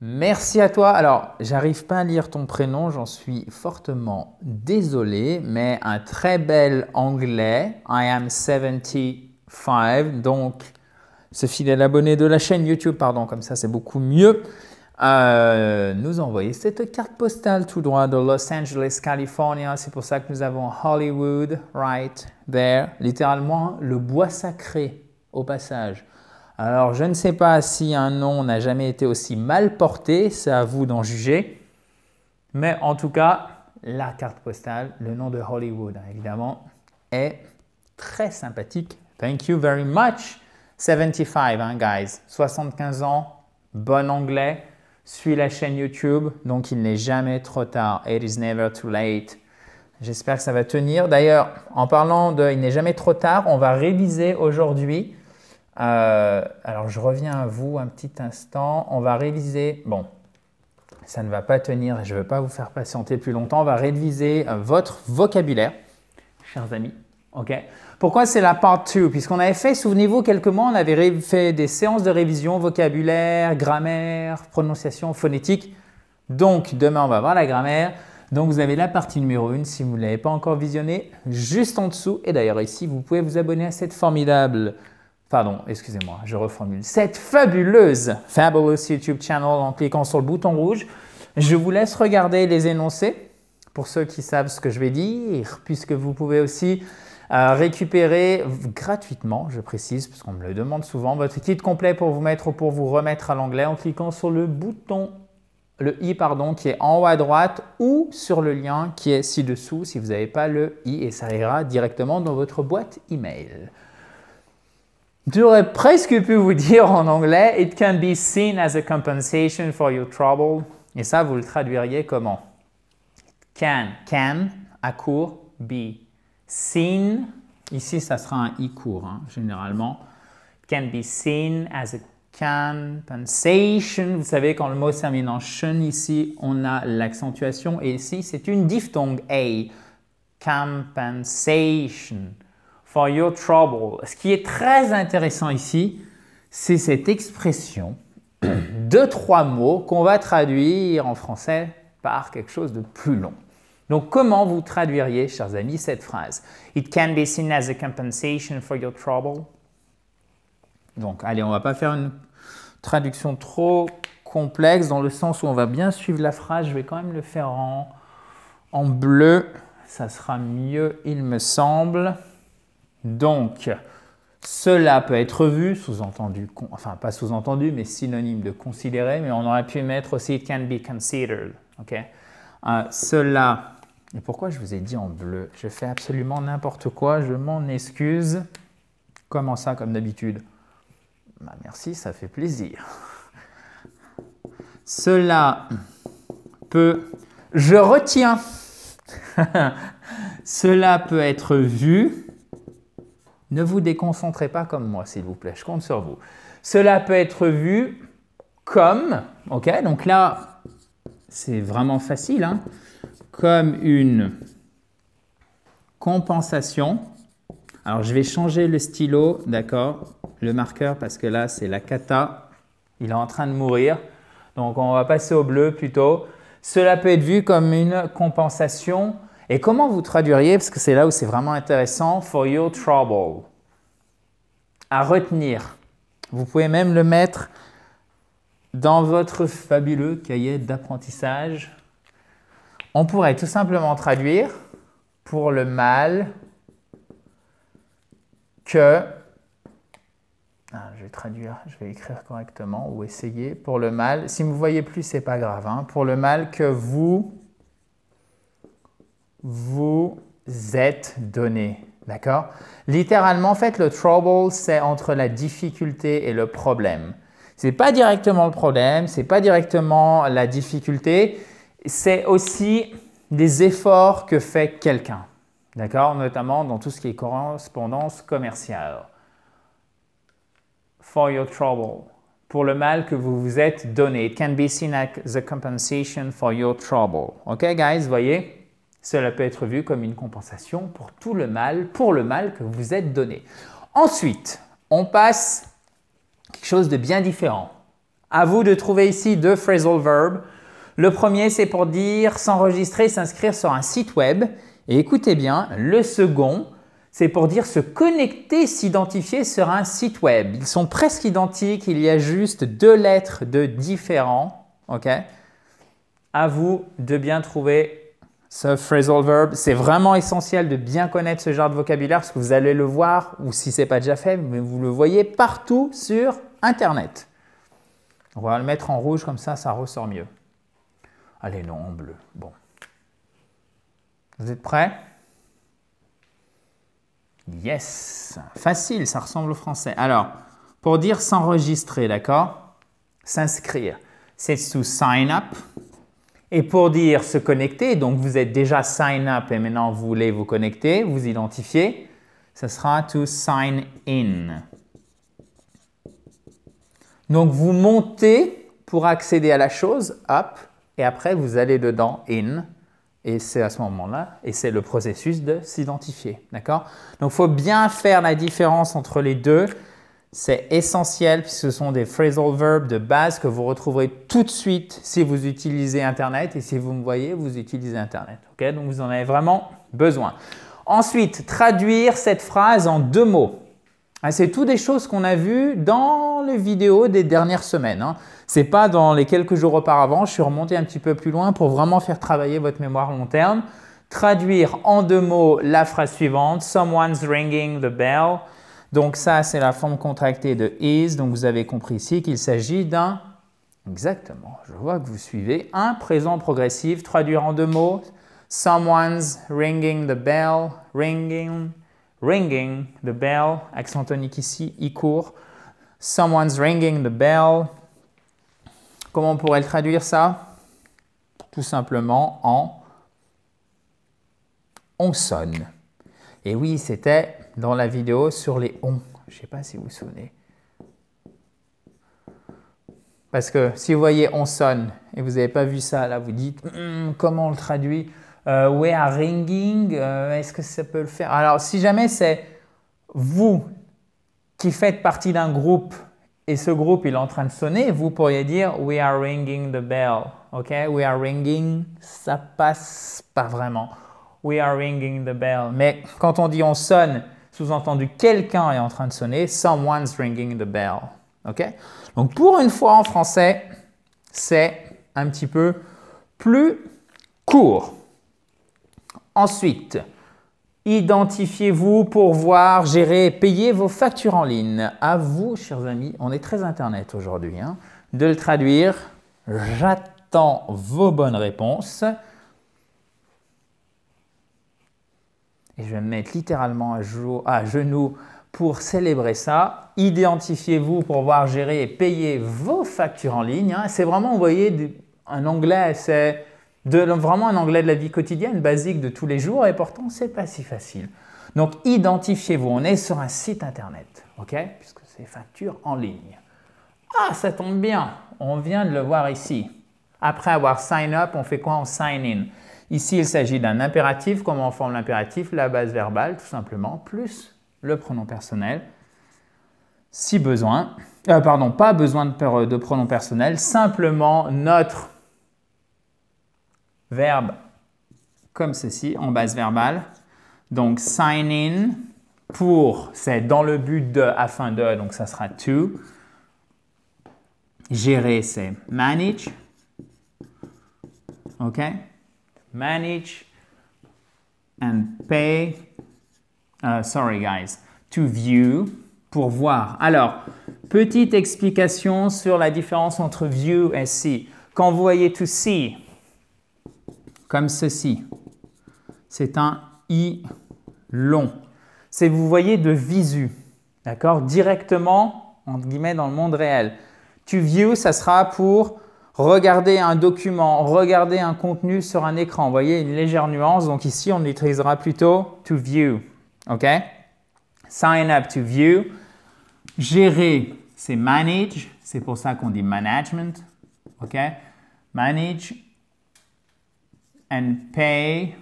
Merci à toi. Alors, j'arrive pas à lire ton prénom, j'en suis fortement désolé, mais un très bel anglais. I am 75, donc ce fidèle abonné de la chaîne YouTube, pardon, comme ça c'est beaucoup mieux. Euh, nous envoyer cette carte postale tout droit de Los Angeles, Californie. C'est pour ça que nous avons Hollywood right there, littéralement le bois sacré au passage. Alors, je ne sais pas si un nom n'a jamais été aussi mal porté, c'est à vous d'en juger. Mais en tout cas, la carte postale, le nom de Hollywood, hein, évidemment, est très sympathique. Thank you very much. 75, hein, guys. 75 ans, bon anglais, suit la chaîne YouTube, donc il n'est jamais trop tard. It is never too late. J'espère que ça va tenir. D'ailleurs, en parlant de il n'est jamais trop tard, on va réviser aujourd'hui euh, alors je reviens à vous un petit instant. On va réviser. Bon, ça ne va pas tenir je ne veux pas vous faire patienter plus longtemps. On va réviser euh, votre vocabulaire, chers amis. OK Pourquoi c'est la part 2 Puisqu'on avait fait, souvenez-vous, quelques mois, on avait fait des séances de révision vocabulaire, grammaire, prononciation, phonétique. Donc, demain, on va voir la grammaire. Donc, vous avez la partie numéro 1, si vous ne l'avez pas encore visionnée, juste en dessous. Et d'ailleurs, ici, vous pouvez vous abonner à cette formidable Pardon, excusez-moi, je reformule. Cette fabuleuse Fabulous YouTube Channel en cliquant sur le bouton rouge. Je vous laisse regarder les énoncés pour ceux qui savent ce que je vais dire, puisque vous pouvez aussi euh, récupérer gratuitement, je précise, parce qu'on me le demande souvent, votre titre complet pour vous mettre pour vous remettre à l'anglais en cliquant sur le bouton, le i pardon, qui est en haut à droite ou sur le lien qui est ci-dessous si vous n'avez pas le i et ça ira directement dans votre boîte email. J'aurais presque pu vous dire en anglais, it can be seen as a compensation for your trouble. Et ça, vous le traduiriez comment Can, can, à court, be. Seen, ici, ça sera un i court, hein, généralement. can be seen as a compensation. Vous savez, quand le mot se termine en shun, ici, on a l'accentuation. Et ici, c'est une diphtongue, a. Compensation for your trouble. Ce qui est très intéressant ici, c'est cette expression de trois mots qu'on va traduire en français par quelque chose de plus long. Donc comment vous traduiriez, chers amis, cette phrase It can be seen as a compensation for your trouble. Donc allez, on ne va pas faire une traduction trop complexe dans le sens où on va bien suivre la phrase. Je vais quand même le faire en, en bleu. Ça sera mieux, il me semble. Donc, cela peut être vu, sous-entendu, enfin pas sous-entendu, mais synonyme de considérer, mais on aurait pu mettre aussi it can be considered. Euh, cela. Et pourquoi je vous ai dit en bleu Je fais absolument n'importe quoi, je m'en excuse. Comment ça, comme d'habitude bah, Merci, ça fait plaisir. Cela peut. Je retiens. Cela peut être vu ne vous déconcentrez pas comme moi, s'il vous plaît, je compte sur vous. Cela peut être vu comme, ok, donc là, c'est vraiment facile, hein, comme une compensation. Alors, je vais changer le stylo, d'accord, le marqueur, parce que là, c'est la cata. Il est en train de mourir. Donc, on va passer au bleu plutôt. Cela peut être vu comme une compensation et comment vous traduiriez, parce que c'est là où c'est vraiment intéressant, for your trouble, à retenir. Vous pouvez même le mettre dans votre fabuleux cahier d'apprentissage. On pourrait tout simplement traduire pour le mal que... Ah, je vais traduire, je vais écrire correctement ou essayer. Pour le mal, si vous ne voyez plus, c'est pas grave. Hein. Pour le mal que vous vous êtes donné. D'accord Littéralement, en fait, le trouble, c'est entre la difficulté et le problème. Ce n'est pas directement le problème, ce n'est pas directement la difficulté, c'est aussi des efforts que fait quelqu'un. D'accord Notamment dans tout ce qui est correspondance commerciale. For your trouble. Pour le mal que vous vous êtes donné. It can be seen as the compensation for your trouble. OK, guys, voyez cela peut être vu comme une compensation pour tout le mal, pour le mal que vous êtes donné. Ensuite, on passe quelque chose de bien différent. À vous de trouver ici deux phrasal verbs. Le premier, c'est pour dire s'enregistrer, s'inscrire sur un site web. Et écoutez bien, le second, c'est pour dire se connecter, s'identifier sur un site web. Ils sont presque identiques, il y a juste deux lettres de différents. Ok à vous de bien trouver ce phrasal verb. C'est vraiment essentiel de bien connaître ce genre de vocabulaire parce que vous allez le voir, ou si ce n'est pas déjà fait, mais vous le voyez partout sur Internet. On va le mettre en rouge comme ça, ça ressort mieux. Allez, non, en bleu. Bon. Vous êtes prêts Yes Facile, ça ressemble au français. Alors, pour dire s'enregistrer, d'accord S'inscrire. C'est sous « sign up. Et pour dire se connecter, donc vous êtes déjà sign up et maintenant vous voulez vous connecter, vous identifier, ce sera to sign in. Donc vous montez pour accéder à la chose, up et après vous allez dedans in. Et c'est à ce moment-là, et c'est le processus de s'identifier. D'accord Donc il faut bien faire la différence entre les deux. C'est essentiel puisque ce sont des phrasal verbs de base que vous retrouverez tout de suite si vous utilisez Internet et si vous me voyez, vous utilisez Internet. Donc vous en avez vraiment besoin. Ensuite, traduire cette phrase en deux mots. Ah, c'est tout des choses qu'on a vues dans les vidéos des dernières semaines. Hein. Ce n'est pas dans les quelques jours auparavant. Je suis remonté un petit peu plus loin pour vraiment faire travailler votre mémoire long terme. Traduire en deux mots la phrase suivante. Someone's ringing the bell. Donc ça, c'est la forme contractée de is. Donc vous avez compris ici qu'il s'agit d'un... Exactement, je vois que vous suivez. Un présent progressif, traduire en deux mots. Someone's ringing the bell, ringing, ringing the bell. Accent tonique ici, i court. Someone's ringing the bell. Comment on pourrait le traduire ça Tout simplement en on sonne. Et oui, c'était dans la vidéo sur les on. Je ne sais pas si vous sonnez. souvenez. Parce que si vous voyez on sonne et vous n'avez pas vu ça, là vous dites hmm, comment on le traduit euh, We are ringing, euh, est-ce que ça peut le faire Alors si jamais c'est vous qui faites partie d'un groupe et ce groupe il est en train de sonner, vous pourriez dire We are ringing the bell. Ok We are ringing, ça passe pas vraiment. We are ringing the bell. Mais quand on dit on sonne sous-entendu, quelqu'un est en train de sonner. Someone's ringing the bell. OK Donc, pour une fois en français, c'est un petit peu plus court. Ensuite, identifiez-vous pour voir, gérer, payer vos factures en ligne. À vous, chers amis, on est très Internet aujourd'hui, hein, de le traduire. J'attends vos bonnes réponses. Et je vais me mettre littéralement à genoux pour célébrer ça. Identifiez-vous pour pouvoir gérer et payer vos factures en ligne. Hein. C'est vraiment, vous voyez, un anglais. c'est vraiment un anglais de la vie quotidienne, basique de tous les jours, et pourtant, ce n'est pas si facile. Donc, identifiez-vous. On est sur un site internet, ok Puisque c'est facture en ligne. Ah, ça tombe bien, on vient de le voir ici. Après avoir sign up, on fait quoi On sign in. Ici, il s'agit d'un impératif. Comment on forme l'impératif La base verbale, tout simplement, plus le pronom personnel, si besoin. Euh, pardon, pas besoin de, de pronom personnel, simplement notre verbe comme ceci en base verbale. Donc, sign in pour, c'est dans le but de, afin de, donc ça sera to. Gérer, c'est manage. OK manage and pay. Uh, sorry guys, to view pour voir. Alors, petite explication sur la différence entre view et see. Quand vous voyez to see, comme ceci, c'est un i long. C'est vous voyez de visu, d'accord, directement entre guillemets dans le monde réel. To view, ça sera pour regarder un document, regarder un contenu sur un écran. Vous voyez une légère nuance. Donc ici, on utilisera plutôt to view. OK? Sign up to view. Gérer, c'est manage. C'est pour ça qu'on dit management. OK? Manage and pay.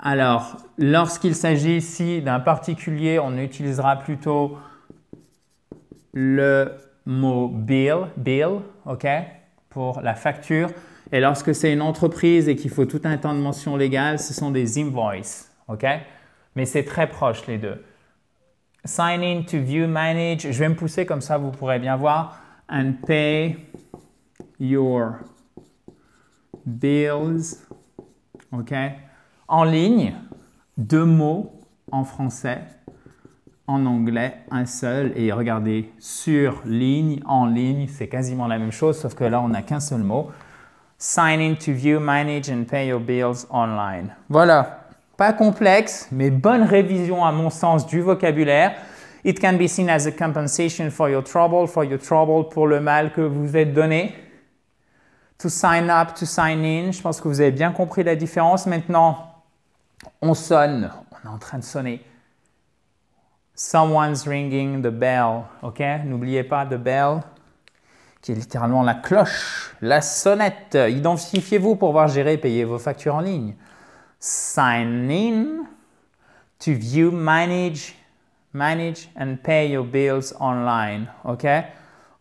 Alors, lorsqu'il s'agit ici d'un particulier, on utilisera plutôt le mot bill, bill, OK, pour la facture. Et lorsque c'est une entreprise et qu'il faut tout un temps de mention légale, ce sont des invoices, OK? Mais c'est très proche les deux. Sign in to view manage. Je vais me pousser comme ça, vous pourrez bien voir. And pay your bills, OK? En ligne, deux mots en français en anglais, un seul, et regardez, sur ligne, en ligne, c'est quasiment la même chose, sauf que là, on n'a qu'un seul mot. Sign in to view, manage and pay your bills online. Voilà, pas complexe, mais bonne révision à mon sens du vocabulaire. It can be seen as a compensation for your trouble, for your trouble, pour le mal que vous êtes donné. To sign up, to sign in, je pense que vous avez bien compris la différence. Maintenant, on sonne, on est en train de sonner. Someone's ringing the bell. OK N'oubliez pas the bell, qui est littéralement la cloche, la sonnette. Identifiez-vous pour voir gérer et payer vos factures en ligne. Sign in to view, manage, manage and pay your bills online. OK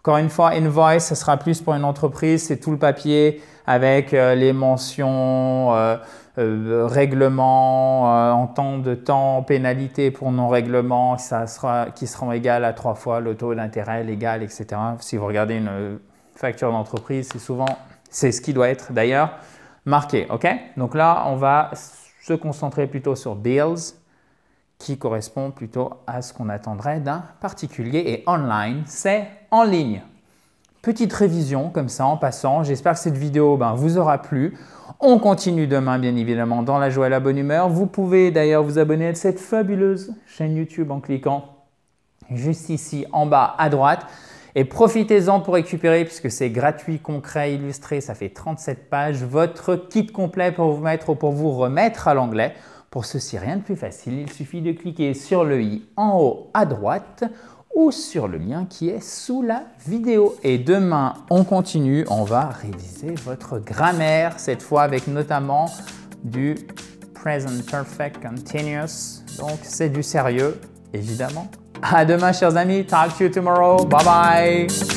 encore une fois, invoice, ce sera plus pour une entreprise, c'est tout le papier avec euh, les mentions, euh, euh, règlements, règlement, en temps de temps, pénalité pour non-règlement, ça sera, qui seront égales à trois fois le taux d'intérêt légal, etc. Si vous regardez une facture d'entreprise, c'est souvent, c'est ce qui doit être d'ailleurs marqué, ok Donc là, on va se concentrer plutôt sur bills, qui correspond plutôt à ce qu'on attendrait d'un particulier. Et online, c'est en ligne. Petite révision comme ça en passant. J'espère que cette vidéo ben, vous aura plu. On continue demain, bien évidemment, dans la joie et la bonne humeur. Vous pouvez d'ailleurs vous abonner à cette fabuleuse chaîne YouTube en cliquant juste ici en bas à droite. Et profitez-en pour récupérer, puisque c'est gratuit, concret, illustré, ça fait 37 pages, votre kit complet pour vous, mettre, ou pour vous remettre à l'anglais. Pour ceci, rien de plus facile, il suffit de cliquer sur le i en haut à droite ou sur le lien qui est sous la vidéo. Et demain, on continue, on va réviser votre grammaire, cette fois avec notamment du present perfect continuous. Donc c'est du sérieux, évidemment. À demain, chers amis. Talk to you tomorrow. Bye bye.